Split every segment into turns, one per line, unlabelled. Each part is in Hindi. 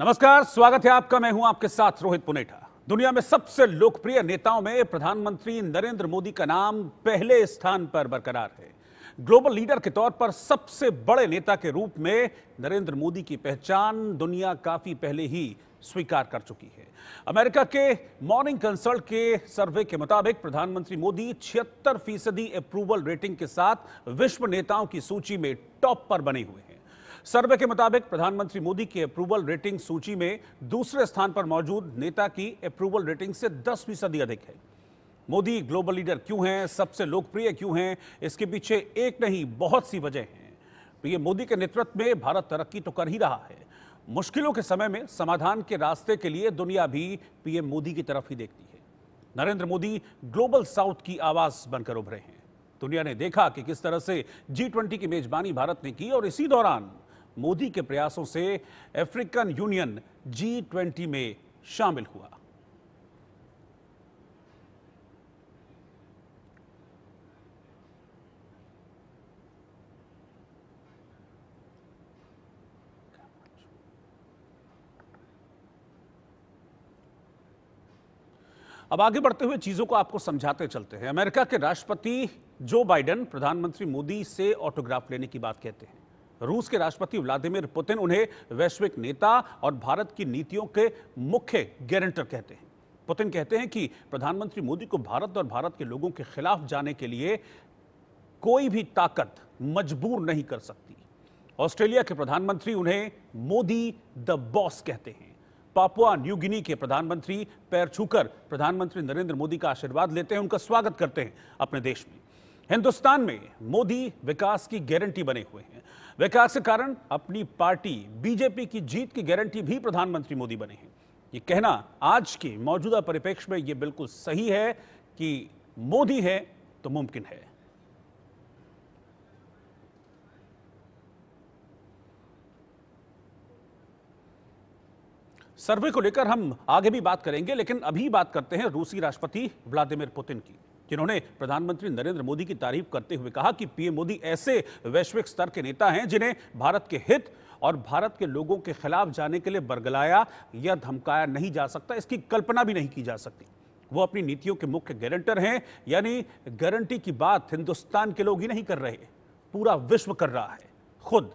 नमस्कार स्वागत है आपका मैं हूं आपके साथ रोहित पुनेठा दुनिया में सबसे लोकप्रिय नेताओं में प्रधानमंत्री नरेंद्र मोदी का नाम पहले स्थान पर बरकरार है ग्लोबल लीडर के तौर पर सबसे बड़े नेता के रूप में नरेंद्र मोदी की पहचान दुनिया काफी पहले ही स्वीकार कर चुकी है अमेरिका के मॉर्निंग कंसल्ट के सर्वे के मुताबिक प्रधानमंत्री मोदी छिहत्तर फीसदी अप्रूवल रेटिंग के साथ विश्व नेताओं की सूची में टॉप पर बने हुए हैं सर्वे के मुताबिक प्रधानमंत्री मोदी की अप्रूवल रेटिंग सूची में दूसरे स्थान पर मौजूद नेता की अप्रूवल रेटिंग से दस फीसदी अधिक है मोदी ग्लोबल लीडर क्यों हैं सबसे लोकप्रिय क्यों हैं इसके पीछे एक नहीं बहुत सी वजह हैं पीएम तो मोदी के नेतृत्व में भारत तरक्की तो कर ही रहा है मुश्किलों के समय में समाधान के रास्ते के लिए दुनिया भी पीएम मोदी की तरफ ही देखती है नरेंद्र मोदी ग्लोबल साउथ की आवाज बनकर उभरे हैं दुनिया ने देखा कि किस तरह से जी ट्वेंटी की मेजबानी भारत ने की और इसी दौरान मोदी के प्रयासों से अफ्रीकन यूनियन जी ट्वेंटी में शामिल हुआ अब आगे बढ़ते हुए चीजों को आपको समझाते चलते हैं अमेरिका के राष्ट्रपति जो बाइडेन प्रधानमंत्री मोदी से ऑटोग्राफ लेने की बात कहते हैं रूस के राष्ट्रपति व्लादिमीर पुतिन उन्हें वैश्विक नेता और भारत की नीतियों के मुख्य गारंटर कहते हैं पुतिन कहते हैं कि प्रधानमंत्री मोदी को भारत और भारत के लोगों के खिलाफ जाने के लिए कोई भी ताकत मजबूर नहीं कर सकती ऑस्ट्रेलिया के प्रधानमंत्री उन्हें मोदी द बॉस कहते हैं पापुआ न्यू गिनी के प्रधानमंत्री पैर छूकर प्रधानमंत्री नरेंद्र मोदी का आशीर्वाद लेते हैं उनका स्वागत करते हैं अपने देश में हिंदुस्तान में मोदी विकास की गारंटी बने हुए हैं विकास के कारण अपनी पार्टी बीजेपी की जीत की गारंटी भी प्रधानमंत्री मोदी बने हैं ये कहना आज के मौजूदा परिप्रेक्ष्य में ये बिल्कुल सही है कि मोदी है तो मुमकिन है सर्वे को लेकर हम आगे भी बात करेंगे लेकिन अभी बात करते हैं रूसी राष्ट्रपति व्लादिमीर पुतिन की जिन्होंने प्रधानमंत्री नरेंद्र मोदी की तारीफ करते हुए कहा कि पीएम मोदी ऐसे वैश्विक स्तर के नेता हैं जिन्हें भारत के हित और भारत के लोगों के खिलाफ जाने के लिए बरगलाया या धमकाया नहीं जा सकता इसकी कल्पना भी नहीं की जा सकती वो अपनी नीतियों के मुख्य गारंटर हैं यानी गारंटी की बात हिंदुस्तान के लोग ही नहीं कर रहे पूरा विश्व कर रहा है खुद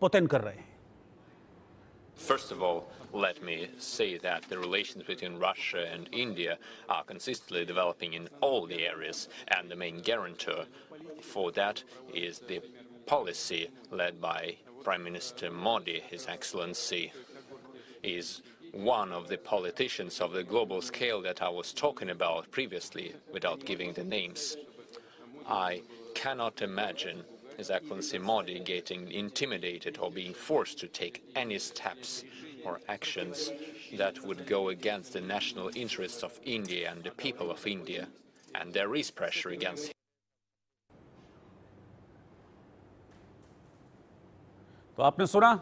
पुतिन कर रहे हैं First
of all, let me say that the relations between Russia and India are consistently developing in all the areas, and the main guarantor for that is the policy led by Prime Minister Modi, His Excellency, is one of the politicians of the global scale that I was talking about previously without giving the names. I cannot imagine His Excellency Modi getting intimidated or being forced to take any steps or actions that would go against the national interests of India and the people of India. And there is pressure against him.
तो आपने सुना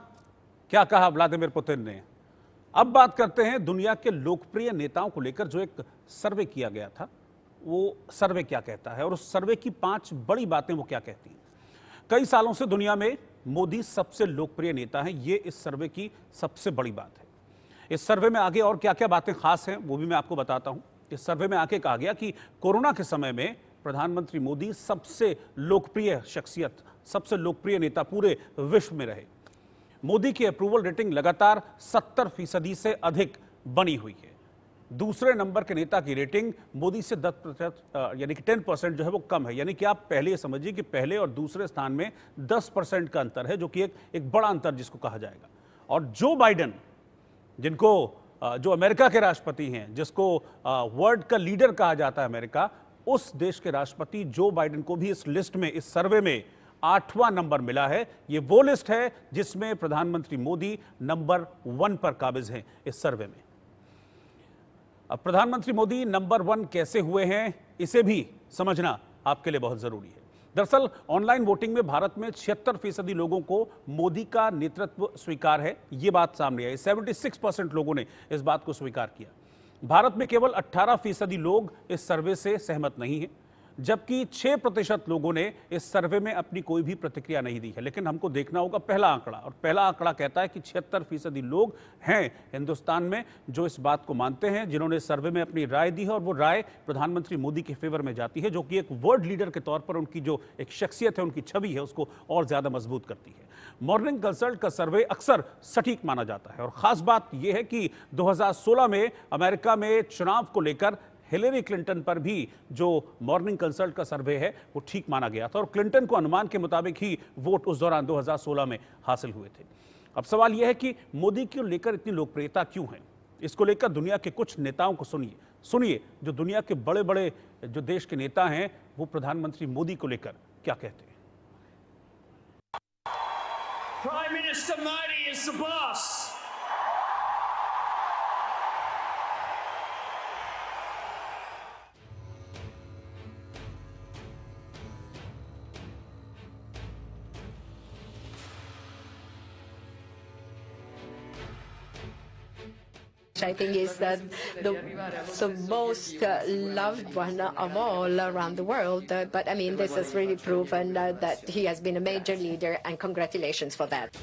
क्या कहा व्लादिमीर पुतिन ने अब बात करते हैं दुनिया के लोकप्रिय नेताओं को लेकर जो एक सर्वे किया गया था वो सर्वे क्या कहता है और उस सर्वे की पांच बड़ी बातें वो क्या कहती हैं कई सालों से दुनिया में मोदी सबसे लोकप्रिय नेता हैं ये इस सर्वे की सबसे बड़ी बात है इस सर्वे में आगे और क्या क्या बातें खास हैं वो भी मैं आपको बताता हूँ इस सर्वे में आगे कहा गया कि कोरोना के समय में प्रधानमंत्री मोदी सबसे लोकप्रिय शख्सियत सबसे लोकप्रिय नेता पूरे विश्व में रहे मोदी की अप्रूवल रेटिंग लगातार सत्तर फीसदी से अधिक बनी हुई है दूसरे नंबर के नेता की रेटिंग मोदी से दस प्रतिशत यानी कि टेन परसेंट जो है वो कम है यानी कि आप पहले ये समझिए कि पहले और दूसरे स्थान में दस परसेंट का अंतर है जो कि एक एक बड़ा अंतर जिसको कहा जाएगा और जो बाइडन जिनको जो अमेरिका के राष्ट्रपति हैं जिसको वर्ल्ड का लीडर कहा जाता है अमेरिका उस देश के राष्ट्रपति जो बाइडन को भी इस लिस्ट में इस सर्वे में आठवां नंबर मिला है ये वो लिस्ट है जिसमें प्रधानमंत्री मोदी नंबर वन पर काबिज हैं इस सर्वे में अब प्रधानमंत्री मोदी नंबर वन कैसे हुए हैं इसे भी समझना आपके लिए बहुत जरूरी है दरअसल ऑनलाइन वोटिंग में भारत में छिहत्तर फीसदी लोगों को मोदी का नेतृत्व स्वीकार है ये बात सामने आई 76 परसेंट लोगों ने इस बात को स्वीकार किया भारत में केवल 18 फीसदी लोग इस सर्वे से सहमत नहीं हैं जबकि 6 प्रतिशत लोगों ने इस सर्वे में अपनी कोई भी प्रतिक्रिया नहीं दी है लेकिन हमको देखना होगा पहला आंकड़ा और पहला आंकड़ा कहता है कि छिहत्तर फीसदी लोग हैं हिंदुस्तान में जो इस बात को मानते हैं जिन्होंने सर्वे में अपनी राय दी है और वो राय प्रधानमंत्री मोदी के फेवर में जाती है जो कि एक वर्ल्ड लीडर के तौर पर उनकी जो एक शख्सियत है उनकी छवि है उसको और ज़्यादा मजबूत करती है मॉर्निंग कंसल्ट का सर्वे अक्सर सटीक माना जाता है और ख़ास बात यह है कि दो में अमेरिका में चुनाव को लेकर हिलेरी क्लिंटन पर भी जो मॉर्निंग कंसल्ट का सर्वे है वो ठीक माना गया था और क्लिंटन को अनुमान के मुताबिक ही वोट उस दौरान 2016 में हासिल हुए थे अब सवाल यह है कि मोदी को लेकर इतनी लोकप्रियता क्यों है इसको लेकर दुनिया के कुछ नेताओं को सुनिए सुनिए जो दुनिया के बड़े बड़े जो देश के नेता हैं वो प्रधानमंत्री मोदी को लेकर क्या कहते हैं
Prime Minister Modi is the boss.
I think is the, the most uh, loved one of all around the world. Uh, but I mean, this has really proven uh, that he has been a major leader, and congratulations for that.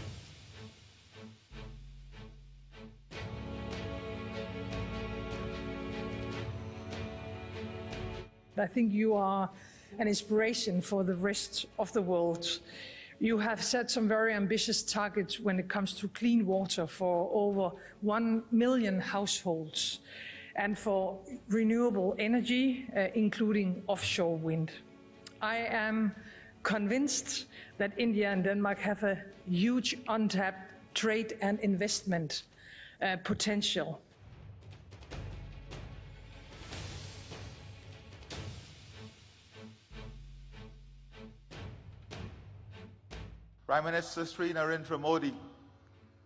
I think you are an inspiration for the rest of the world. You have set some very ambitious targets when it comes to clean water for over 1 million households and for renewable energy, uh, including offshore wind. I am convinced that India and Denmark have a huge untapped trade and investment uh, potential Prime Minister Sri Narendra Modi,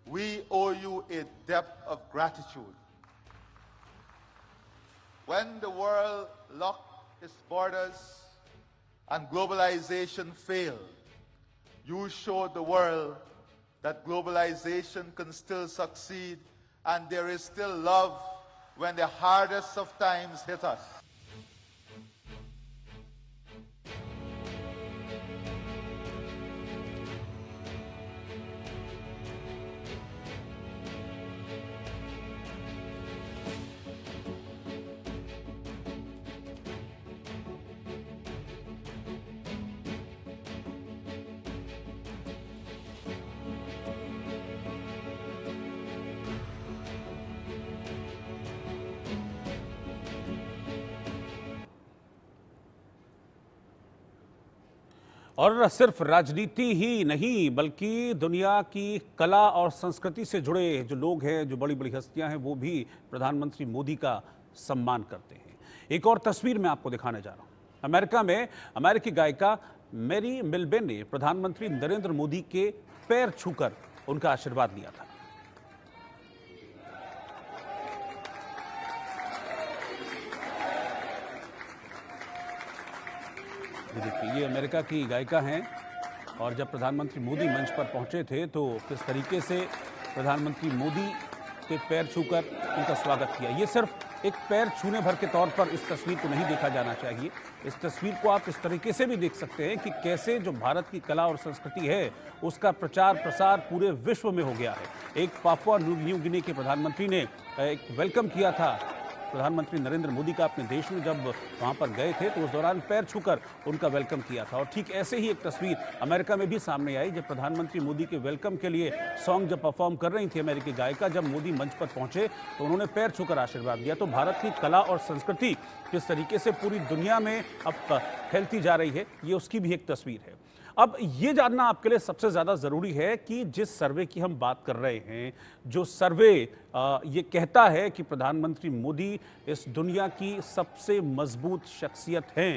we owe you a debt of gratitude. When the world locked its borders and globalization failed, you showed the world that globalization can still succeed and there is still love when the hardest of times hit us.
और सिर्फ राजनीति ही नहीं बल्कि दुनिया की कला और संस्कृति से जुड़े जो लोग हैं जो बड़ी बड़ी हस्तियां हैं वो भी प्रधानमंत्री मोदी का सम्मान करते हैं एक और तस्वीर मैं आपको दिखाने जा रहा हूँ अमेरिका में अमेरिकी गायिका मैरी मिलबेन ने प्रधानमंत्री नरेंद्र मोदी के पैर छूकर उनका आशीर्वाद लिया था ये देखिए ये अमेरिका की गायिका हैं और जब प्रधानमंत्री मोदी मंच पर पहुंचे थे तो किस तरीके से प्रधानमंत्री मोदी के पैर छूकर उनका स्वागत किया ये सिर्फ एक पैर छूने भर के तौर पर इस तस्वीर को नहीं देखा जाना चाहिए इस तस्वीर को आप इस तरीके से भी देख सकते हैं कि कैसे जो भारत की कला और संस्कृति है उसका प्रचार प्रसार पूरे विश्व में हो गया है एक पापुआ न्यू गिनी के प्रधानमंत्री ने एक वेलकम किया था प्रधानमंत्री नरेंद्र मोदी का अपने देश में जब वहाँ पर गए थे तो उस दौरान पैर छूकर उनका वेलकम किया था और ठीक ऐसे ही एक तस्वीर अमेरिका में भी सामने आई जब प्रधानमंत्री मोदी के वेलकम के लिए सॉन्ग जब परफॉर्म कर रही थी अमेरिकी गायिका जब मोदी मंच पर पहुंचे तो उन्होंने पैर छूकर आशीर्वाद दिया तो भारत की कला और संस्कृति किस तरीके से पूरी दुनिया में अब फैलती जा रही है ये उसकी भी एक तस्वीर है अब ये जानना आपके लिए सबसे ज़्यादा ज़रूरी है कि जिस सर्वे की हम बात कर रहे हैं जो सर्वे ये कहता है कि प्रधानमंत्री मोदी इस दुनिया की सबसे मजबूत शख्सियत हैं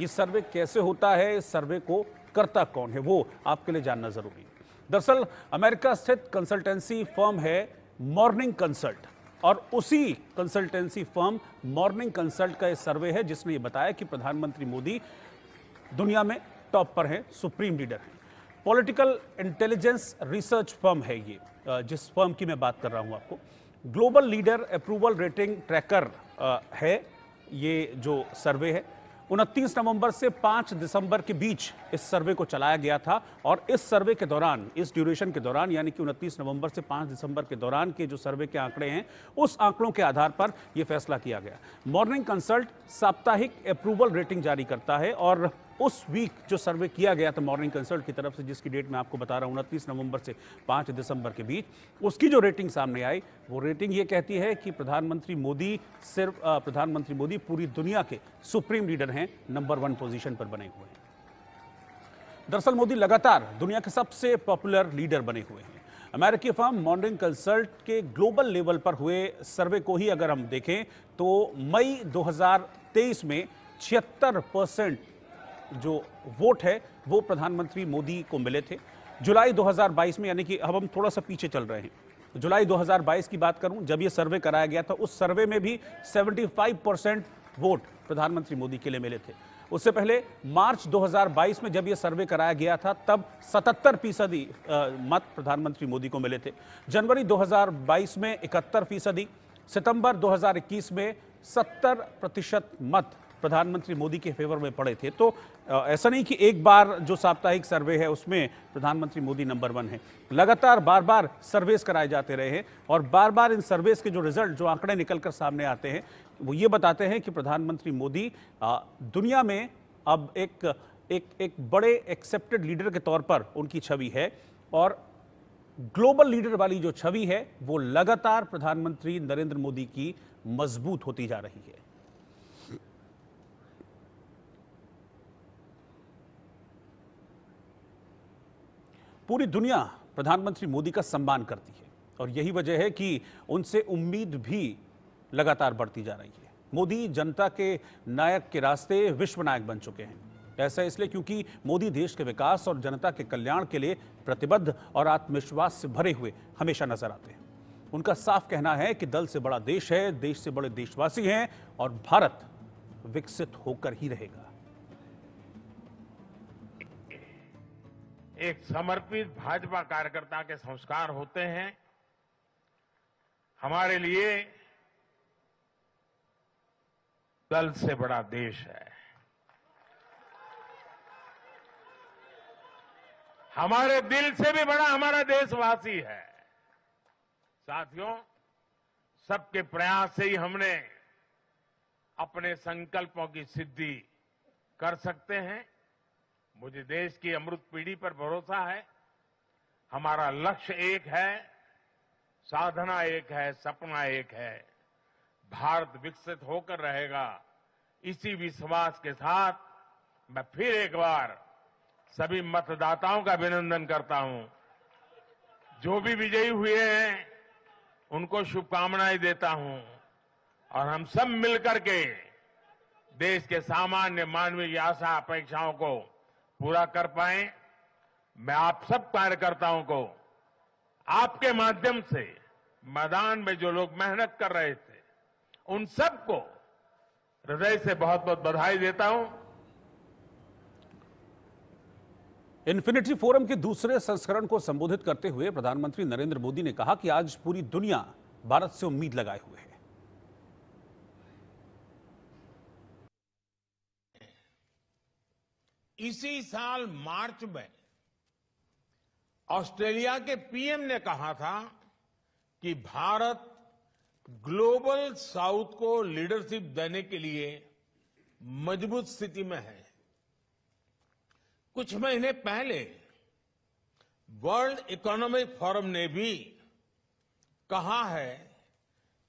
ये सर्वे कैसे होता है इस सर्वे को करता कौन है वो आपके लिए जानना ज़रूरी दरअसल अमेरिका स्थित कंसल्टेंसी फर्म है मॉर्निंग कंसल्ट और उसी कंसल्टेंसी फर्म मॉर्निंग कंसल्ट का यह सर्वे है जिसने ये बताया कि प्रधानमंत्री मोदी दुनिया में टॉप पर हैं सुप्रीम लीडर हैं पॉलिटिकल इंटेलिजेंस रिसर्च फर्म है ये जिस फर्म की मैं बात कर रहा हूँ आपको global leader approval rating tracker है ये जो सर्वे है उनतीस नवंबर से 5 दिसंबर के बीच इस सर्वे को चलाया गया था और इस सर्वे के दौरान इस ड्यूरेशन के दौरान यानी कि उनतीस नवंबर से 5 दिसंबर के दौरान के जो सर्वे के आंकड़े हैं उस आंकड़ों के आधार पर यह फैसला किया गया मॉर्निंग कंसल्ट साप्ताहिक अप्रूवल रेटिंग जारी करता है और उस वीक जो सर्वे किया गया था मॉर्निंग कंसल्ट की तरफ से जिसकी डेट मैं आपको बता रहा हूँ उनतीस नवंबर से पांच दिसंबर के बीच उसकी जो रेटिंग सामने आई वो रेटिंग ये कहती है कि प्रधानमंत्री मोदी सिर्फ प्रधानमंत्री मोदी पूरी दुनिया के सुप्रीम लीडर हैं नंबर वन पोजीशन पर बने हुए हैं दरअसल मोदी लगातार दुनिया के सबसे पॉपुलर लीडर बने हुए हैं अमेरिकी फर्म मॉर्निंग कंसल्ट के ग्लोबल लेवल पर हुए सर्वे को ही अगर हम देखें तो मई 2023 में छिहत्तर परसेंट जो वोट है वो प्रधानमंत्री मोदी को मिले थे जुलाई 2022 में यानी कि अब हम थोड़ा सा पीछे चल रहे हैं जुलाई 2022 की बात करूं जब ये सर्वे कराया गया था उस सर्वे में भी 75 परसेंट वोट प्रधानमंत्री मोदी के लिए मिले थे उससे पहले मार्च 2022 में जब यह सर्वे कराया गया था तब 77 फीसदी मत प्रधानमंत्री मोदी को मिले थे जनवरी 2022 में इकहत्तर फीसदी सितंबर 2021 में 70 प्रतिशत मत प्रधानमंत्री मोदी के फेवर में पड़े थे तो ऐसा नहीं कि एक बार जो साप्ताहिक सर्वे है उसमें प्रधानमंत्री मोदी नंबर वन है लगातार बार बार सर्वेस कराए जाते रहे हैं और बार बार इन सर्वेस के जो रिजल्ट जो आंकड़े निकल कर सामने आते हैं वो ये बताते हैं कि प्रधानमंत्री मोदी दुनिया में अब एक एक एक बड़े एक्सेप्टेड लीडर के तौर पर उनकी छवि है और ग्लोबल लीडर वाली जो छवि है वो लगातार प्रधानमंत्री नरेंद्र मोदी की मजबूत होती जा रही है पूरी दुनिया प्रधानमंत्री मोदी का सम्मान करती है और यही वजह है कि उनसे उम्मीद भी लगातार बढ़ती जा रही है मोदी जनता के नायक के रास्ते विश्व नायक बन चुके हैं ऐसा इसलिए क्योंकि मोदी देश के विकास और जनता के कल्याण के लिए प्रतिबद्ध और आत्मविश्वास से भरे हुए हमेशा नजर आते हैं उनका साफ कहना है कि दल से बड़ा देश है देश से बड़े देशवासी हैं और भारत विकसित होकर ही रहेगा
एक समर्पित भाजपा कार्यकर्ता के संस्कार होते हैं हमारे लिए दल से बड़ा देश है हमारे दिल से भी बड़ा हमारा देशवासी है साथियों सबके प्रयास से ही हमने अपने संकल्पों की सिद्धि कर सकते हैं मुझे देश की अमृत पीढ़ी पर भरोसा है हमारा लक्ष्य एक है साधना एक है सपना एक है भारत विकसित होकर रहेगा इसी विश्वास के साथ मैं फिर एक बार सभी मतदाताओं का अभिनंदन करता हूं जो भी विजयी हुए हैं उनको शुभकामनाएं देता हूं और हम सब मिलकर के देश के सामान्य मानवीय आशा अपेक्षाओं को पूरा कर पाए मैं आप सब कार्यकर्ताओं को आपके माध्यम से मैदान में जो लोग मेहनत कर रहे थे उन सबको हृदय से बहुत बहुत बधाई देता हूं
इन्फिनिटी फोरम के दूसरे संस्करण को संबोधित करते हुए प्रधानमंत्री नरेंद्र मोदी ने कहा कि आज पूरी दुनिया भारत से उम्मीद लगाए हुए है
इसी साल मार्च में ऑस्ट्रेलिया के पीएम ने कहा था कि भारत ग्लोबल साउथ को लीडरशिप देने के लिए मजबूत स्थिति में है कुछ महीने पहले वर्ल्ड इकोनॉमिक फोरम ने भी कहा है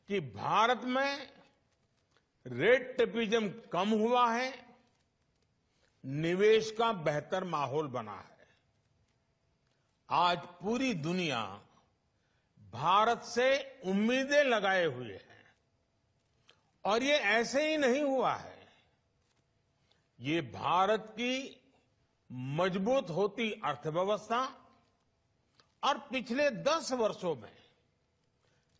कि भारत में रेड टेपिज्म कम हुआ है निवेश का बेहतर माहौल बना है आज पूरी दुनिया भारत से उम्मीदें लगाए हुए हैं और ये ऐसे ही नहीं हुआ है ये भारत की मजबूत होती अर्थव्यवस्था और पिछले दस वर्षों में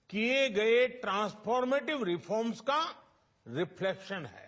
किए गए ट्रांसफॉर्मेटिव रिफॉर्म्स का रिफ्लेक्शन है